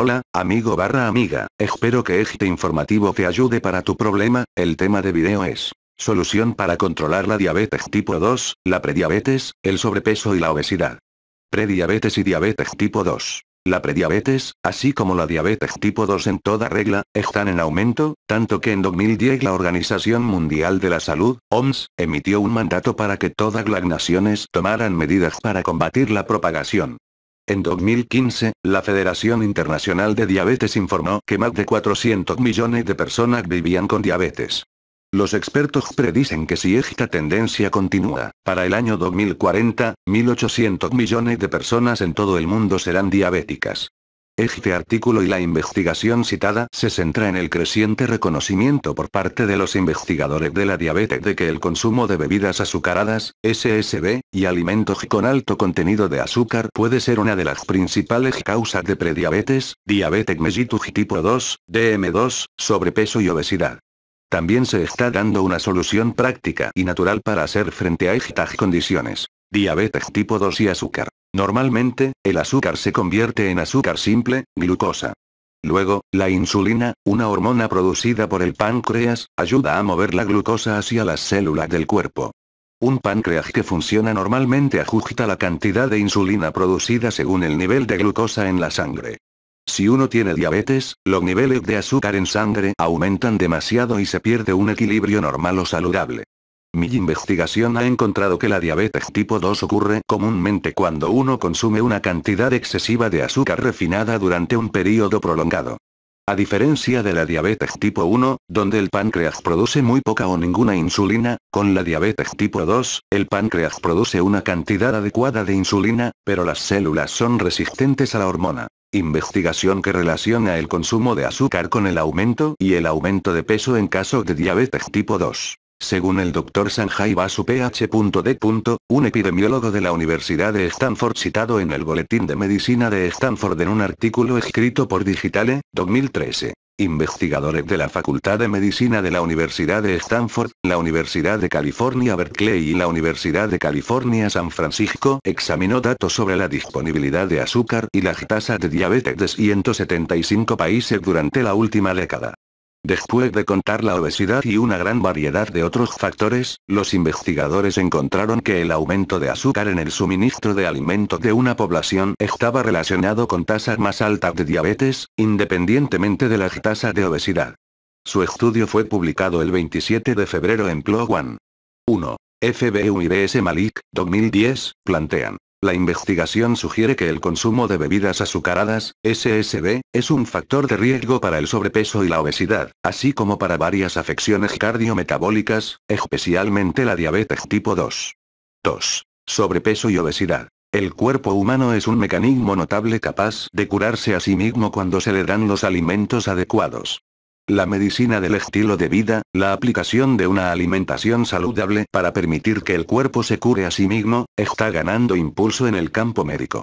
Hola, amigo barra amiga, espero que este informativo te ayude para tu problema, el tema de video es Solución para controlar la diabetes tipo 2, la prediabetes, el sobrepeso y la obesidad. Prediabetes y diabetes tipo 2. La prediabetes, así como la diabetes tipo 2 en toda regla, están en aumento, tanto que en 2010 la Organización Mundial de la Salud, OMS, emitió un mandato para que todas las naciones tomaran medidas para combatir la propagación en 2015, la Federación Internacional de Diabetes informó que más de 400 millones de personas vivían con diabetes. Los expertos predicen que si esta tendencia continúa, para el año 2040, 1.800 millones de personas en todo el mundo serán diabéticas. Este artículo y la investigación citada se centra en el creciente reconocimiento por parte de los investigadores de la diabetes de que el consumo de bebidas azucaradas, SSB, y alimentos con alto contenido de azúcar puede ser una de las principales causas de prediabetes, diabetes mellitus tipo 2, DM2, sobrepeso y obesidad. También se está dando una solución práctica y natural para hacer frente a estas condiciones. Diabetes tipo 2 y azúcar. Normalmente, el azúcar se convierte en azúcar simple, glucosa. Luego, la insulina, una hormona producida por el páncreas, ayuda a mover la glucosa hacia las células del cuerpo. Un páncreas que funciona normalmente ajusta la cantidad de insulina producida según el nivel de glucosa en la sangre. Si uno tiene diabetes, los niveles de azúcar en sangre aumentan demasiado y se pierde un equilibrio normal o saludable. Mi investigación ha encontrado que la diabetes tipo 2 ocurre comúnmente cuando uno consume una cantidad excesiva de azúcar refinada durante un período prolongado. A diferencia de la diabetes tipo 1, donde el páncreas produce muy poca o ninguna insulina, con la diabetes tipo 2, el páncreas produce una cantidad adecuada de insulina, pero las células son resistentes a la hormona. Investigación que relaciona el consumo de azúcar con el aumento y el aumento de peso en caso de diabetes tipo 2. Según el Dr. Sanjay Basu Ph.D. Un epidemiólogo de la Universidad de Stanford citado en el Boletín de Medicina de Stanford en un artículo escrito por Digitale, 2013. Investigadores de la Facultad de Medicina de la Universidad de Stanford, la Universidad de California Berkeley y la Universidad de California San Francisco examinó datos sobre la disponibilidad de azúcar y la tasa de diabetes de 175 países durante la última década. Después de contar la obesidad y una gran variedad de otros factores, los investigadores encontraron que el aumento de azúcar en el suministro de alimentos de una población estaba relacionado con tasas más altas de diabetes, independientemente de la tasa de obesidad. Su estudio fue publicado el 27 de febrero en PLoS One. 1. FBU y BS Malik, 2010, plantean. La investigación sugiere que el consumo de bebidas azucaradas, SSB, es un factor de riesgo para el sobrepeso y la obesidad, así como para varias afecciones cardiometabólicas, especialmente la diabetes tipo 2. 2. Sobrepeso y obesidad. El cuerpo humano es un mecanismo notable capaz de curarse a sí mismo cuando se le dan los alimentos adecuados. La medicina del estilo de vida, la aplicación de una alimentación saludable para permitir que el cuerpo se cure a sí mismo, está ganando impulso en el campo médico.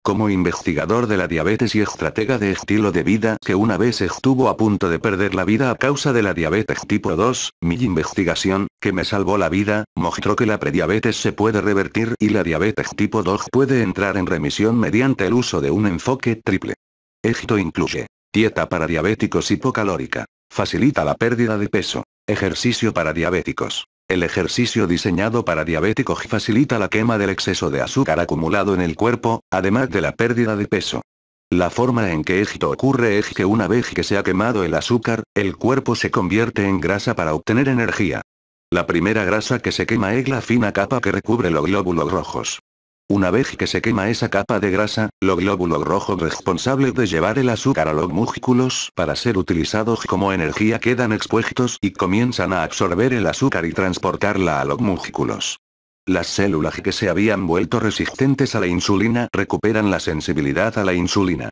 Como investigador de la diabetes y estratega de estilo de vida que una vez estuvo a punto de perder la vida a causa de la diabetes tipo 2, mi investigación, que me salvó la vida, mostró que la prediabetes se puede revertir y la diabetes tipo 2 puede entrar en remisión mediante el uso de un enfoque triple. Esto incluye Dieta para diabéticos hipocalórica. Facilita la pérdida de peso. Ejercicio para diabéticos. El ejercicio diseñado para diabéticos facilita la quema del exceso de azúcar acumulado en el cuerpo, además de la pérdida de peso. La forma en que esto ocurre es que una vez que se ha quemado el azúcar, el cuerpo se convierte en grasa para obtener energía. La primera grasa que se quema es la fina capa que recubre los glóbulos rojos. Una vez que se quema esa capa de grasa, los glóbulos rojos responsables de llevar el azúcar a los músculos para ser utilizados como energía quedan expuestos y comienzan a absorber el azúcar y transportarla a los músculos. Las células que se habían vuelto resistentes a la insulina recuperan la sensibilidad a la insulina.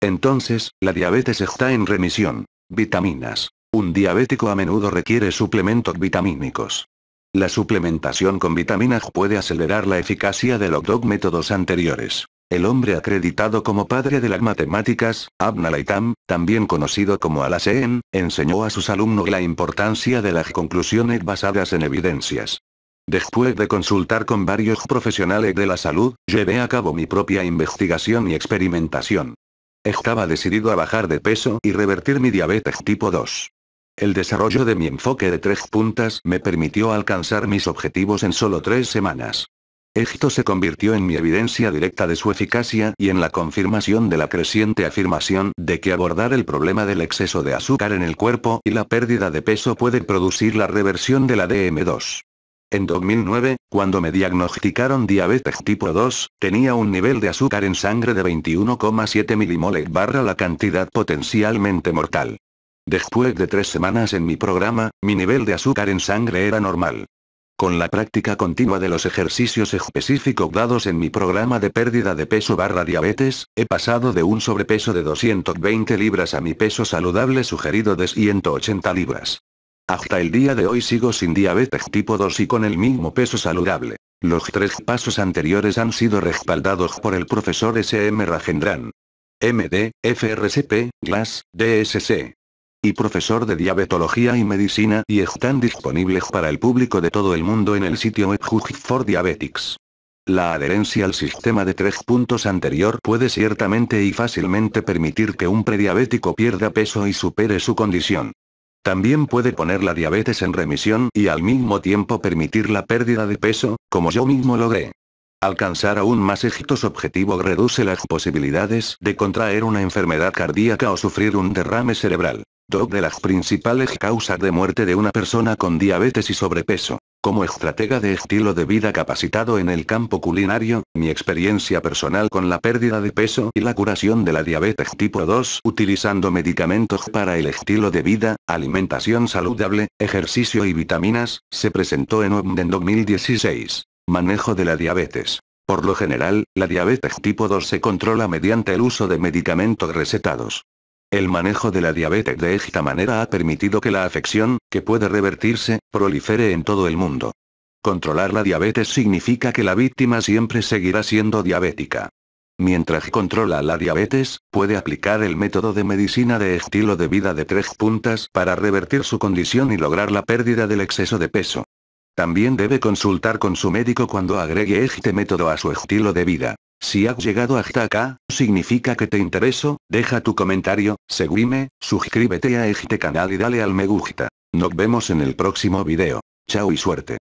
Entonces, la diabetes está en remisión. Vitaminas. Un diabético a menudo requiere suplementos vitamínicos. La suplementación con vitamina puede acelerar la eficacia de los dos métodos anteriores. El hombre acreditado como padre de las matemáticas, Abna también conocido como Alaseen, enseñó a sus alumnos la importancia de las conclusiones basadas en evidencias. Después de consultar con varios profesionales de la salud, llevé a cabo mi propia investigación y experimentación. Estaba decidido a bajar de peso y revertir mi diabetes tipo 2. El desarrollo de mi enfoque de tres puntas me permitió alcanzar mis objetivos en solo tres semanas. Esto se convirtió en mi evidencia directa de su eficacia y en la confirmación de la creciente afirmación de que abordar el problema del exceso de azúcar en el cuerpo y la pérdida de peso puede producir la reversión de la DM2. En 2009, cuando me diagnosticaron diabetes tipo 2, tenía un nivel de azúcar en sangre de 21,7 milimoles barra la cantidad potencialmente mortal. Después de tres semanas en mi programa, mi nivel de azúcar en sangre era normal. Con la práctica continua de los ejercicios específicos dados en mi programa de pérdida de peso barra diabetes, he pasado de un sobrepeso de 220 libras a mi peso saludable sugerido de 180 libras. Hasta el día de hoy sigo sin diabetes tipo 2 y con el mismo peso saludable. Los tres pasos anteriores han sido respaldados por el profesor S.M. Rajendran. MD, FRCP, GLAS, DSC, y profesor de diabetología y medicina y están disponibles para el público de todo el mundo en el sitio web for Diabetics. La adherencia al sistema de tres puntos anterior puede ciertamente y fácilmente permitir que un prediabético pierda peso y supere su condición. También puede poner la diabetes en remisión y al mismo tiempo permitir la pérdida de peso, como yo mismo logré. Alcanzar aún más éxitos objetivo reduce las posibilidades de contraer una enfermedad cardíaca o sufrir un derrame cerebral. Top de las principales causas de muerte de una persona con diabetes y sobrepeso. Como estratega de estilo de vida capacitado en el campo culinario, mi experiencia personal con la pérdida de peso y la curación de la diabetes tipo 2 utilizando medicamentos para el estilo de vida, alimentación saludable, ejercicio y vitaminas, se presentó en en 2016. Manejo de la diabetes. Por lo general, la diabetes tipo 2 se controla mediante el uso de medicamentos recetados. El manejo de la diabetes de esta manera ha permitido que la afección, que puede revertirse, prolifere en todo el mundo. Controlar la diabetes significa que la víctima siempre seguirá siendo diabética. Mientras controla la diabetes, puede aplicar el método de medicina de estilo de vida de tres puntas para revertir su condición y lograr la pérdida del exceso de peso. También debe consultar con su médico cuando agregue este método a su estilo de vida. Si has llegado hasta acá, significa que te intereso, deja tu comentario, seguime, suscríbete a este canal y dale al me gusta. Nos vemos en el próximo video. Chao y suerte.